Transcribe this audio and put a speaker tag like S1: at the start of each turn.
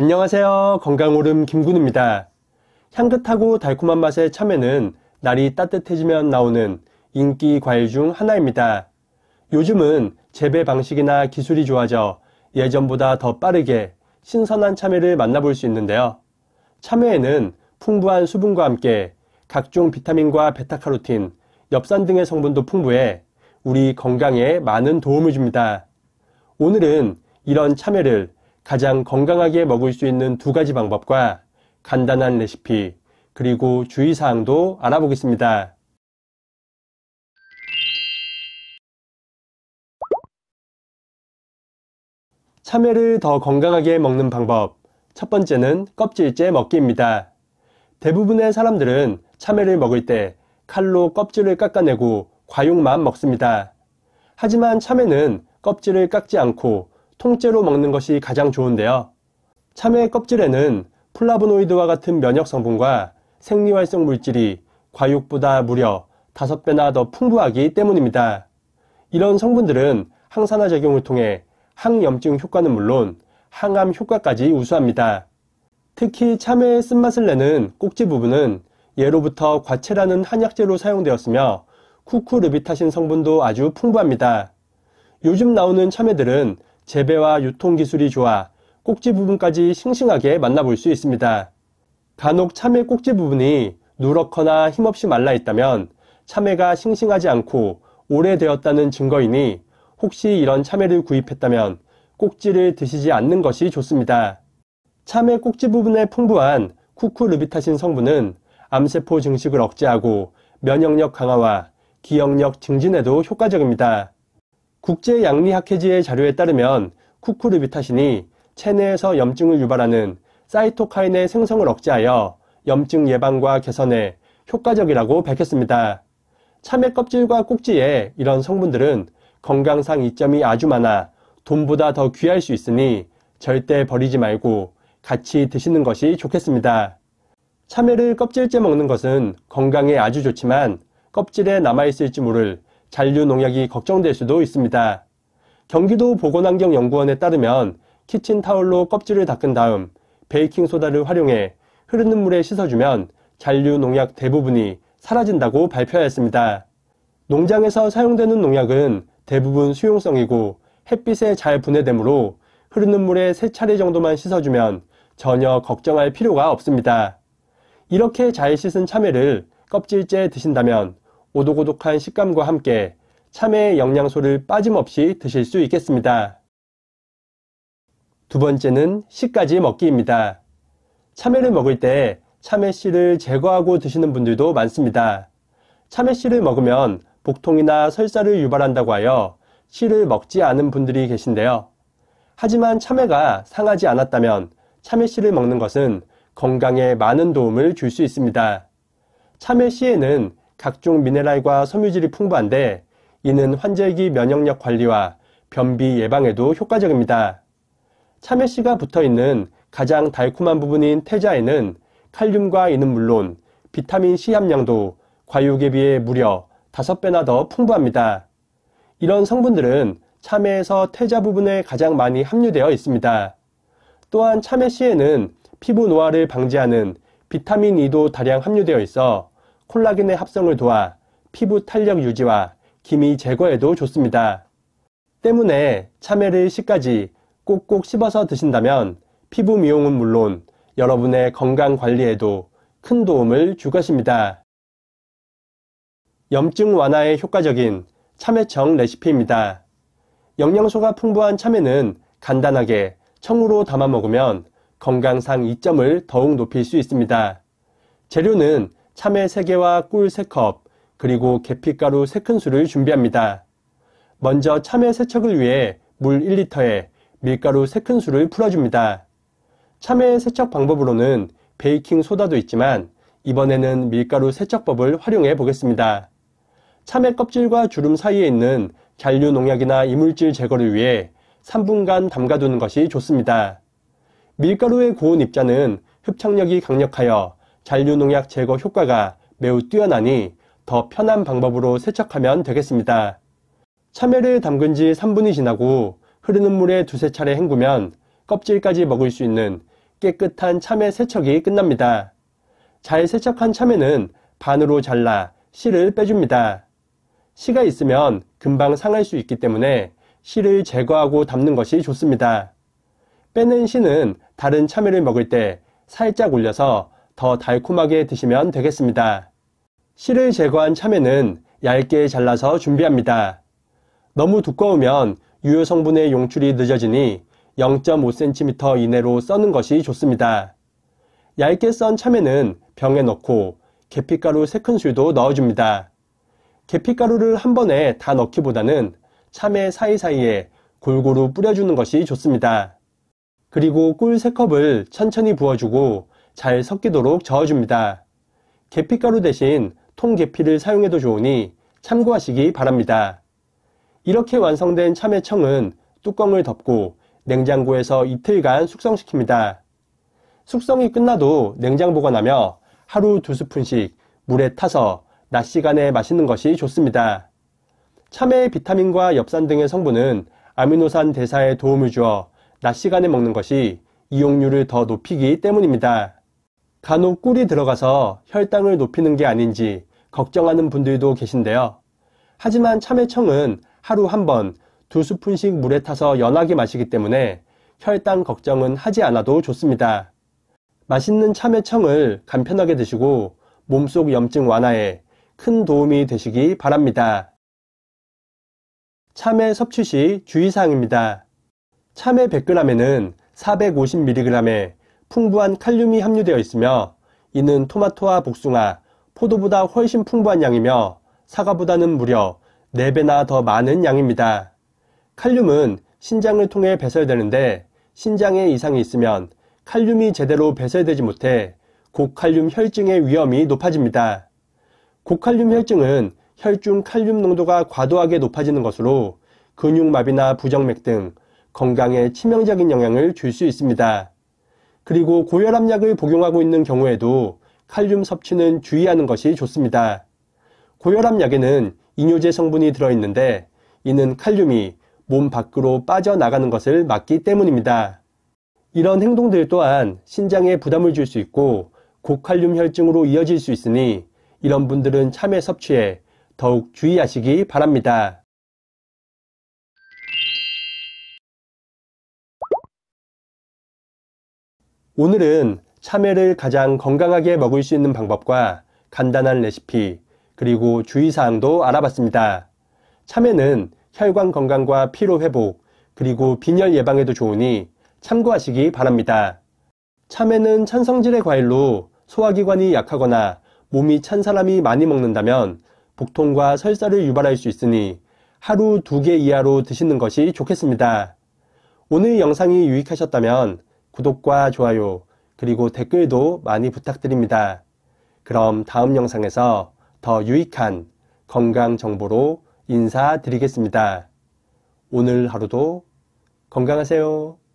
S1: 안녕하세요. 건강오름 김군입니다. 향긋하고 달콤한 맛의 참외는 날이 따뜻해지면 나오는 인기 과일 중 하나입니다. 요즘은 재배 방식이나 기술이 좋아져 예전보다 더 빠르게 신선한 참외를 만나볼 수 있는데요. 참외에는 풍부한 수분과 함께 각종 비타민과 베타카로틴, 엽산 등의 성분도 풍부해 우리 건강에 많은 도움을 줍니다. 오늘은 이런 참외를 가장 건강하게 먹을 수 있는 두 가지 방법과 간단한 레시피 그리고 주의사항도 알아보겠습니다. 참외를 더 건강하게 먹는 방법 첫 번째는 껍질째 먹기입니다. 대부분의 사람들은 참외를 먹을 때 칼로 껍질을 깎아내고 과육만 먹습니다. 하지만 참외는 껍질을 깎지 않고 통째로 먹는 것이 가장 좋은데요. 참외 껍질에는 플라보노이드와 같은 면역 성분과 생리활성 물질이 과육보다 무려 5배나 더 풍부하기 때문입니다. 이런 성분들은 항산화 작용을 통해 항염증 효과는 물론 항암 효과까지 우수합니다. 특히 참외의 쓴맛을 내는 꼭지 부분은 예로부터 과채라는 한약재로 사용되었으며 쿠쿠르비타신 성분도 아주 풍부합니다. 요즘 나오는 참외들은 재배와 유통 기술이 좋아 꼭지 부분까지 싱싱하게 만나볼 수 있습니다. 간혹 참외 꼭지 부분이 누렇거나 힘없이 말라 있다면 참외가 싱싱하지 않고 오래되었다는 증거이니 혹시 이런 참외를 구입했다면 꼭지를 드시지 않는 것이 좋습니다. 참외 꼭지 부분에 풍부한 쿠쿠르비타신 성분은 암세포 증식을 억제하고 면역력 강화와 기억력 증진에도 효과적입니다. 국제양리학회지의 자료에 따르면 쿠쿠르비타신이 체내에서 염증을 유발하는 사이토카인의 생성을 억제하여 염증 예방과 개선에 효과적이라고 밝혔습니다. 참외 껍질과 꼭지에 이런 성분들은 건강상 이점이 아주 많아 돈보다 더 귀할 수 있으니 절대 버리지 말고 같이 드시는 것이 좋겠습니다. 참외를 껍질째 먹는 것은 건강에 아주 좋지만 껍질에 남아있을지 모를 잔류 농약이 걱정될 수도 있습니다. 경기도 보건환경연구원에 따르면 키친타올로 껍질을 닦은 다음 베이킹소다를 활용해 흐르는 물에 씻어주면 잔류 농약 대부분이 사라진다고 발표하였습니다. 농장에서 사용되는 농약은 대부분 수용성이고 햇빛에 잘 분해되므로 흐르는 물에 세 차례 정도만 씻어주면 전혀 걱정할 필요가 없습니다. 이렇게 잘 씻은 참외를 껍질째 드신다면 오독오독한 식감과 함께 참외의 영양소를 빠짐없이 드실 수 있겠습니다. 두 번째는 씨까지 먹기입니다. 참외를 먹을 때 참외 씨를 제거하고 드시는 분들도 많습니다. 참외 씨를 먹으면 복통이나 설사를 유발한다고 하여 씨를 먹지 않은 분들이 계신데요. 하지만 참외가 상하지 않았다면 참외 씨를 먹는 것은 건강에 많은 도움을 줄 수 있습니다. 참외 씨에는 각종 미네랄과 섬유질이 풍부한데 이는 환절기 면역력 관리와 변비 예방에도 효과적입니다. 참외씨가 붙어 있는 가장 달콤한 부분인 태자에는 칼륨과 이는 물론 비타민 C 함량도 과육에 비해 무려 5배나 더 풍부합니다. 이런 성분들은 참외에서 태자 부분에 가장 많이 함유되어 있습니다. 또한 참외 씨에는 피부 노화를 방지하는 비타민 E도 다량 함유되어 있어 콜라겐의 합성을 도와 피부 탄력 유지와 기미 제거에도 좋습니다. 때문에 참외를 씨까지 꼭꼭 씹어서 드신다면 피부 미용은 물론 여러분의 건강 관리에도 큰 도움을 줄 것입니다. 염증 완화에 효과적인 참외청 레시피입니다. 영양소가 풍부한 참외는 간단하게 청으로 담아 먹으면 건강상 이점을 더욱 높일 수 있습니다. 재료는 참외 3개와 꿀 3컵, 그리고 계피가루 3큰술을 준비합니다. 먼저 참외 세척을 위해 물 1리터에 밀가루 3큰술을 풀어줍니다. 참외 세척 방법으로는 베이킹 소다도 있지만 이번에는 밀가루 세척법을 활용해 보겠습니다. 참외 껍질과 주름 사이에 있는 잔류 농약이나 이물질 제거를 위해 3분간 담가두는 것이 좋습니다. 밀가루의 고온 입자는 흡착력이 강력하여 잔류농약 제거 효과가 매우 뛰어나니 더 편한 방법으로 세척하면 되겠습니다. 참외를 담근 지 3분이 지나고 흐르는 물에 두세 차례 헹구면 껍질까지 먹을 수 있는 깨끗한 참외 세척이 끝납니다. 잘 세척한 참외는 반으로 잘라 씨를 빼줍니다. 씨가 있으면 금방 상할 수 있기 때문에 씨를 제거하고 담는 것이 좋습니다. 빼는 씨는 다른 참외를 먹을 때 살짝 올려서 더 달콤하게 드시면 되겠습니다. 씨를 제거한 참외는 얇게 잘라서 준비합니다. 너무 두꺼우면 유효 성분의 용출이 늦어지니 0.5cm 이내로 써는 것이 좋습니다. 얇게 썬 참외는 병에 넣고 계피가루 3큰술도 넣어줍니다. 계피가루를 한 번에 다 넣기보다는 참외 사이사이에 골고루 뿌려주는 것이 좋습니다. 그리고 꿀 3컵을 천천히 부어주고 잘 섞이도록 저어줍니다. 계피가루 대신 통계피를 사용해도 좋으니 참고하시기 바랍니다. 이렇게 완성된 참외청은 뚜껑을 덮고 냉장고에서 이틀간 숙성시킵니다. 숙성이 끝나도 냉장 보관하며 하루 두 스푼씩 물에 타서 낮 시간에 마시는 것이 좋습니다. 참외의 비타민과 엽산 등의 성분은 아미노산 대사에 도움을 주어 낮 시간에 먹는 것이 이용률을 더 높이기 때문입니다. 간혹 꿀이 들어가서 혈당을 높이는 게 아닌지 걱정하는 분들도 계신데요. 하지만 참외청은 하루 한 번 두 스푼씩 물에 타서 연하게 마시기 때문에 혈당 걱정은 하지 않아도 좋습니다. 맛있는 참외청을 간편하게 드시고 몸속 염증 완화에 큰 도움이 되시기 바랍니다. 참외 섭취 시 주의사항입니다. 참외 100g에는 450mg의 풍부한 칼륨이 함유되어 있으며 이는 토마토와 복숭아, 포도보다 훨씬 풍부한 양이며 사과보다는 무려 4배나 더 많은 양입니다. 칼륨은 신장을 통해 배설되는데 신장에 이상이 있으면 칼륨이 제대로 배설되지 못해 고칼륨 혈증의 위험이 높아집니다. 고칼륨 혈증은 혈중 칼륨 농도가 과도하게 높아지는 것으로 근육마비나 부정맥 등 건강에 치명적인 영향을 줄 수 있습니다. 그리고 고혈압약을 복용하고 있는 경우에도 칼륨 섭취는 주의하는 것이 좋습니다. 고혈압약에는 이뇨제 성분이 들어있는데 이는 칼륨이 몸 밖으로 빠져나가는 것을 막기 때문입니다. 이런 행동들 또한 신장에 부담을 줄 수 있고 고칼륨 혈증으로 이어질 수 있으니 이런 분들은 참외 섭취에 더욱 주의하시기 바랍니다. 오늘은 참외를 가장 건강하게 먹을 수 있는 방법과 간단한 레시피, 그리고 주의사항도 알아봤습니다. 참외는 혈관 건강과 피로 회복, 그리고 빈혈 예방에도 좋으니 참고하시기 바랍니다. 참외는 찬성질의 과일로 소화기관이 약하거나 몸이 찬 사람이 많이 먹는다면 복통과 설사를 유발할 수 있으니 하루 두 개 이하로 드시는 것이 좋겠습니다. 오늘 영상이 유익하셨다면 구독과 좋아요, 그리고 댓글도 많이 부탁드립니다. 그럼 다음 영상에서 더 유익한 건강 정보로 인사드리겠습니다. 오늘 하루도 건강하세요.